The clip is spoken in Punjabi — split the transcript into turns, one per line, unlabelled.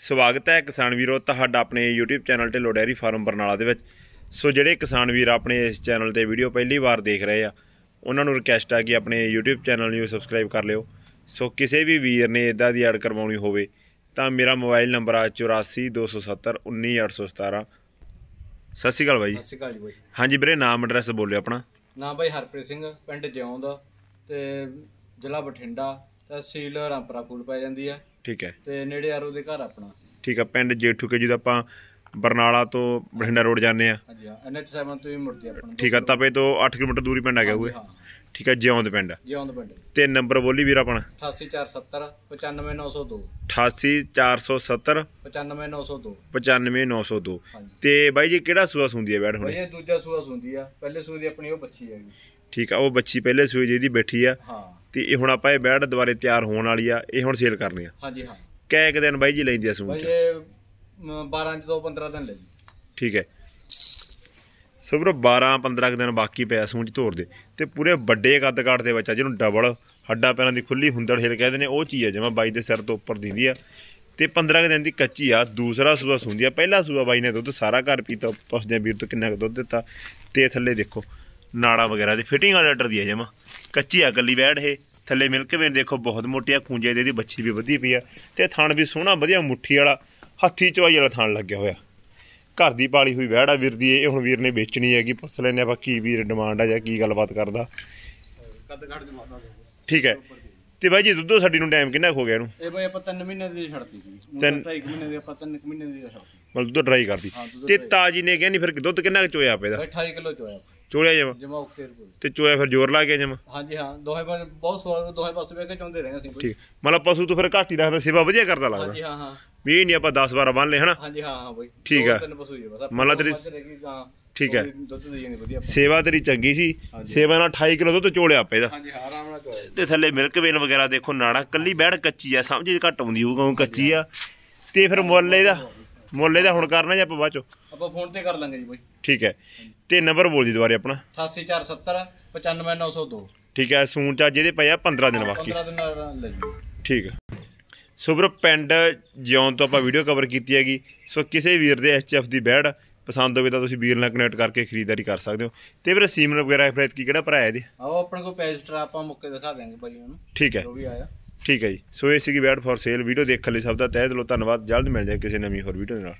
ਸਵਾਗਤ ਹੈ ਕਿਸਾਨ ਵੀਰੋ ਤੁਹਾਡਾ ਆਪਣੇ YouTube ਚੈਨਲ ਤੇ ਲੋਡੈਰੀ ਫਾਰਮ ਬਰਨਾਲਾ ਦੇ ਵਿੱਚ ਸੋ ਜਿਹੜੇ ਕਿਸਾਨ ਵੀਰ ਆਪਣੇ ਇਸ ਚੈਨਲ ਤੇ ਵੀਡੀਓ ਪਹਿਲੀ ਵਾਰ ਦੇਖ ਰਹੇ ਆ ਉਹਨਾਂ ਨੂੰ ਰਿਕਵੈਸਟ ਆ ਕਿ ਆਪਣੇ YouTube ਚੈਨਲ ਨੂੰ ਸਬਸਕ੍ਰਾਈਬ ਕਰ ਲਿਓ ਸੋ ਕਿਸੇ ਵੀ ਵੀਰ ਨੇ ਇਦਾਂ ਦੀ ਐਡ ਕਰਵਾਉਣੀ ਹੋਵੇ ਤਾਂ ਮੇਰਾ ਮੋਬਾਈਲ ਨੰਬਰ ਆ 8427719817 ਸਤਿ ਸ਼੍ਰੀ ਅਕਾਲ ਬਾਈ ਸਤਿ ਸ਼੍ਰੀ ਅਕਾਲ ਜੀ ਬਾਈ ਹਾਂਜੀ ਵੀਰੇ ਨਾਮ ਐਡਰੈਸ ਬੋਲਿਓ ਆਪਣਾ
ਨਾਮ ਬਾਈ ਹਰਪ੍ਰੀਤ ਸਿੰਘ ਪਿੰਡ ਜਿਉਂਦ ਤੇ ਜ਼ਿਲ੍ਹਾ ਬਠਿੰਡਾ ਤਹਿਸੀਲ ਰਾਮਪੁਰਾ ਫੂਲ ਪੈ ਜਾਂਦੀ ਆ ਠੀਕ ਹੈ ਤੇ ਨੇੜੇ ਆਰੋ ਦੇ ਘਰ ਆਪਣਾ
ਠੀਕ ਆ ਪਿੰਡ ਜੇਠੂ ਕੇ ਜਿਹਦਾ ਆਪਾਂ ਬਰਨਾਲਾ ਤੋਂ ਬਠਿੰਡਾ ਰੋਡ ਜਾਂਦੇ ਆ
ਹਾਂਜੀ ਹਾਂ ਐਨਐਚ 7 ਤੋਂ ਹੀ ਮੁੜਦੇ ਆਪਾਂ ਠੀਕ ਆ
ਤਪੇ ਤੋਂ 8 ਕਿਲੋਮੀਟਰ ਦੂਰੀ ਪਿੰਡ ਆ ਗਿਆ ਹੋਏ ਠੀਕ ਆ ਜਿਉਂਦ ਪਿੰਡ ਜਿਉਂਦ ਪਿੰਡ ਤੇ ਨੰਬਰ ਬੋਲੀ ਵੀਰ ਆਪਣਾ
88470 95902
88470
95902
95902 ਤੇ ਬਾਈ ਜੀ ਕਿਹੜਾ ਸੂਆ ਸੁੰਦੀ ਆ ਬੈਠ ਹੁਣ ਇਹ
ਦੂਜਾ ਸੂਆ ਸੁੰਦੀ ਆ ਪਹਿਲੇ ਸੂਏ ਦੀ ਆਪਣੀ ਉਹ ਬੱਚੀ ਹੈਗੀ
ਠੀਕ ਆ ਉਹ ਬੱਚੀ ਪਹਿਲੇ ਸੂਏ ਜਿਹਦੀ ਬੈਠੀ ਆ ਤੇ ਇਹ ਹੁਣ ਆਪਾਂ ਇਹ ਬੈਠ ਦੁਬਾਰੇ ਤਿਆਰ ਹੋਣ ਵਾਲੀ ਆ ਇਹ ਹੁਣ ਸੇਲ ਕਰਨੀ ਆ ਹਾਂਜੀ ਹਾਂ ਕੈ ਦਿਨ ਬਾਈ ਜੀ ਲੈਂਦੀ ਆ ਸੂਆ ਬਾਈ
12 ਤੋਂ 15 ਦਿਨ ਲੈ ਜੀ
ਠੀਕ ਹੈ ਸੋ ਬਰੋ 12 15 ਦਿਨ ਬਾਕੀ ਪਿਆ ਸੂਝ ਤੋੜ ਦੇ ਤੇ ਪੂਰੇ ਵੱਡੇ ਕੱਦ ਕਾਟ ਦੇ ਬੱਚਾ ਜਿਹਨੂੰ ਡਬਲ ਹੱਡਾ ਪੈਰਾਂ ਦੀ ਖੁੱਲੀ ਹੁੰਦੜ ਹਿਲ ਕਹਿੰਦੇ ਨੇ ਉਹ ਚੀਜ਼ ਹੈ ਜਿਵੇਂ ਬਾਈ ਦੇ ਸਿਰ ਤੋਂ ਉੱਪਰ ਦਿੰਦੀ ਆ ਤੇ 15 ਦਿਨ ਦੀ ਕੱਚੀ ਆ ਦੂਸਰਾ ਸੂਆ ਸੁੰਦੀ ਆ ਪਹਿਲਾ ਸੂਆ ਬਾਈ ਨੇ ਦੁੱਧ ਸਾਰਾ ਘਰ ਪੀਤਾ ਪੁੱਛਦੇ ਵੀਰ ਤੋਂ ਕਿੰਨਾ ਦੁੱਧ ਦਿੱਤਾ ਤੇ ਥੱਲੇ ਦੇਖੋ ਨਾੜਾ ਵਗੈਰਾ ਦੀ ਫਿਟਿੰਗ ਵਾਲਾ ਲੈਟਰ ਦੀ ਆ ਜਮਾ ਕੱਚੀ ਆ ਗੱਲੀ ਬੈਠ ਹੈ ਥੱਲੇ ਕੇ ਵੇਨ ਦੇਖੋ ਬਹੁਤ ਮੋਟੀ ਆ ਖੂੰਜੇ ਦੇ ਦੀ ਬੱਚੀ ਵੀ ਵਧੀ ਪਈ ਆ ਤੇ ਥਣ ਵੀ ਸੋਹਣਾ ਵਧੀਆ ਮੁੱਠੀ ਵਾਲਾ ਹੱਥੀ ਚਵਾਈ ਵਾਲਾ ਥਾਣ ਲੱਗਿਆ ਹੋਇਆ ਘਰ ਦੀ ਪਾਲੀ ਹੋਈ ਵਹਿੜਾ ਵੀਰ ਦੀ ਇਹ ਹੁਣ ਵੀਰ ਨੇ ਵੇਚਣੀ ਹੈਗੀ ਪੁੱਛ ਲੈਣੇ ਆਪਾਂ ਕੀ ਵੀਰ ਡਿਮਾਂਡ ਆ ਜਾਂ ਕੀ ਗੱਲਬਾਤ ਕਰਦਾ ਠੀਕ ਹੈ ਤੇ ਬਾਈ ਜੀ ਦੁੱਧੋ ਸਾਡੀ ਨੂੰ ਟਾਈਮ ਕਿੰਨਾ ਹੋ ਗਿਆ ਇਹਨੂੰ
ਇਹ ਬਾਈ ਆਪਾਂ 3 ਮਹੀਨੇ ਦੀ ਛੱਡਤੀ ਸੀ 3 ਮਹੀਨੇ ਦੀ ਆਪਾਂ 3 ਮਹੀਨੇ ਦੀ ਛੱਡਤੀ
ਮਤਲਬ ਦੁੱਧ ਡਰਾਈ ਕਰਦੀ ਤੇ ਤਾਜੀ ਨੇ ਕਹਿੰਦੀ ਫਿਰ ਦੁੱਧ ਕਿੰਨਾ ਚੋਇਆ ਆਪੇ ਦਾ
28 ਕਿਲੋ ਚੋਇਆ ਚੋੜਿਆ ਜਮਾ ਜਮਾ ਓਕੇ ਰੁਪਏ
ਤੇ ਚੋਇਆ ਫਿਰ ਜ਼ੋਰ ਲਾ ਕੇ ਜਮਾ
ਹਾਂਜੀ ਹਾਂ ਦੋਹੇ ਪਾਸੇ ਬਹੁਤ ਸਵਾਦ ਦੋਹੇ ਪਾਸੇ ਵੇਖ ਕੇ ਚੁੰਦੇ ਰਹੇ ਅਸੀਂ ਠੀਕ
ਮਤਲਬ ਪਸ਼ੂ ਤੋਂ ਫਿਰ ਘਾਟੀ ਰੱਖਦਾ ਸੇਵਾ ਵਧੀਆ ਕਰਦਾ ਲੱਗਦਾ ਹਾਂਜੀ ਹਾਂ ਹਾਂ ਵੀ ਇਹ ਨਹੀਂ ਆਪਾਂ 10 12 ਬੰਨ ਲੈ ਹਨਾ ਹਾਂਜੀ ਹਾਂ ਹਾਂ ਬਾਈ ਠੀਕ ਆ ਮੰਨ ਲਾ ਤੇਰੀ ਠੀਕ ਹੈ ਸੇਵਾ ਤੇਰੀ ਚੰਗੀ ਸੀ ਸੇਵਾ ਨਾਲ 28 ਕਿਲੋ ਦੁੱਧ ਚੋਲਿਆ ਆਪੇ ਦਾ ਹਾਂਜੀ ਆਰਾਮ ਨਾਲ ਚੋਲਿਆ ਤੇ ਥੱਲੇ ਮਿਲਕ ਵੇਨ ਵਗੈਰਾ ਦੇਖੋ ਨਾੜਾ ਕੱਲੀ ਬੈੜ ਕੱਚੀ ਆ ਸਮਝ ਘੱਟ ਹੁੰਦੀ ਹੋਊ ਕਿਉਂ ਕੱਚੀ ਆ ਤੇ ਫਿਰ ਮੁੱਲ ਇਹਦਾ ਮੁੱਲੇ ਦਾ ਹੁਣ ਕਰਨਾ ਜਾਂ ਆਪਾਂ ਬਾਅਦ ਚ
ਆਪਾਂ ਫੋਨ ਤੇ ਕਰ ਲਾਂਗੇ ਜੀ ਬਾਈ
ਠੀਕ ਹੈ ਤੇ ਨੰਬਰ ਬੋਲ ਜੀ ਦੁਬਾਰੇ ਆਪਣਾ
88470 95902
ਠੀਕ ਹੈ ਸੂਨ ਚਾ ਜਿਹਦੇ ਆ 15 ਦਿਨ ਬਾਕੀ 15
ਦਿਨ ਲੈ ਜੀ
ਠੀਕ ਹੈ ਸੋ ਪਿੰਡ ਜਿਉਂ ਤੋਂ ਆਪਾਂ ਵੀਡੀਓ ਕਵਰ ਕੀਤੀ ਹੈਗੀ ਸੋ ਕਿਸੇ ਵੀਰ ਦੇ ਐਚਐਫ ਦੀ ਬੈੜ ਪਸੰਦ ਹੋਵੇ ਤਾਂ ਤੁਸੀਂ ਵੀਰ ਨਾਲ ਕਨੈਕਟ ਕਰਕੇ ਖਰੀਦਦਾਰੀ ਕਰ ਸਕਦੇ ਹੋ ਤੇ ਵੀਰ ਸੀਮਰ ਵਗੈਰਾ ਫਰੈਜ ਕੀ ਕਿਹੜਾ ਭਰਾਇਆ ਇਹਦੇ
ਆਓ ਆਪਣੇ ਕੋਲ ਪੈਜਟਰ ਆਪਾਂ ਮੁੱਕੇ ਦਿਖਾ ਦੇਾਂਗੇ ਭਾਈ ਉਹਨੂੰ ਠੀਕ ਹੈ ਜੋ ਵੀ ਆਇਆ
ਠੀਕ ਹੈ ਜੀ ਸੋ ਇਹ ਸੀਗੀ ਬੈੜ ਫॉर ਸੇਲ ਵੀਡੀਓ ਦੇਖਣ ਲਈ ਸਭ ਦਾ ਤਹਿ ਦਿਲੋਂ ਧੰਨਵਾਦ ਜਲਦ ਮਿਲ ਜਾਏ ਕਿਸੇ ਨਵੀਂ ਹੋਰ ਵੀਡੀਓ ਨਾਲ